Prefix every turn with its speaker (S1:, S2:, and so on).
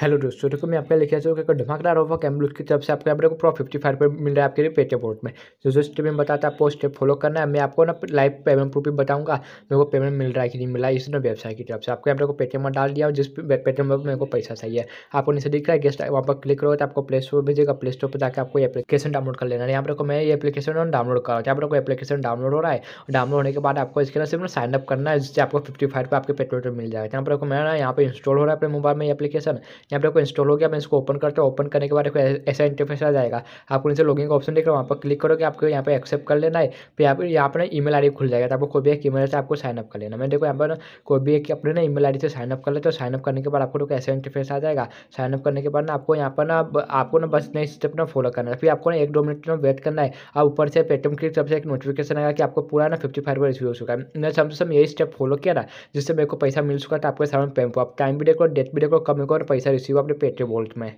S1: hello दोस्तों देखो मैं आपका लिखा चुका कि धमाकेदार ऑफर कैमलूज की तरफ से आपके आपको प्रो फिफ्टी फाइव पर मिल रहा है आपके लिए पेटे बोर्ड में जो तो जो स्टेप में बताता है आपको स्टेप फॉलो करना है मैं आपको ना लाइव पेमेंट प्रूफ भी बताऊंगा मेरे को पेमेंट मिल रहा है कि नहीं मिला इस वेबसाइट की तरफ से आपके आपको पेटीएम में डाल दिया और जिस पेटीएम पर मेरे को पैसा चाहिए आपको नीचे दिख रहा है गेस्ट वहाँ पर क्लिक करो तो आपको प्ले स्टोर भेजेगा प्ले स्टोर पर जाकर आपको एप्लीकेशन डाउनलोड कर लेना है यहाँ पर मैं ये एप्लीकेशन डाउनलोड कर रहा हूँ यहाँ पर एप्लीकेशन डाउनलोड हो रहा है डाउनलोड होने के बाद आपको इसके अंदर सिर्फ साइनअप करना है जिससे आपको फिफ्टी फाइव पर आपके पेट्रोल मिल जाएगा यहाँ पर मैं यहाँ पर इंस्टॉल हो रहा है अपने मोबाइल में एप्लीकेशन यहाँ पर आपको इंस्टॉल हो गया आप इसको ओपन करते हो ओपन करने के बाद आपको ऐसा इंटरफेस आ जाएगा आपको इनसे लॉगिंग का ऑप्शन देख रहे हो वहाँ पर क्लिक करोगे आपको यहाँ पर एक्सेप्ट कर लेना है फिर यहाँ पर यहाँ पर ई मेल खुल जाएगा तो आपको कोई भी एक ई से आपको साइनअप कर लेना मैं देखो यहाँ पर कोई भी एक अपने ना ई मेल से साइनअप कर लेते हो साइनअप करने के बाद आपको ऐसा इंटरफेस आ जाएगा साइनअप करने के बाद ना आपको यहाँ पर ना आपको ना बस नई स्टेप ना फॉलो करना है फिर आपको ना एक दो मिनट में वेट करना है और ऊपर से पेटीएम क्लिक सबसे एक नोटिफिकेशन आएगा कि आपको पूरा ना फिफ्टी फाइव रिसीव हो चुका है मैंने सबसे सब यही स्टेप फॉलो किया ना जिससे मेरे को पैसा मिल चुका था आपके सामने पेम आप टाइम भी देखो डेट भी देखो कम मेरे को पैसा रिसीव अपने पेटे वॉल्ट में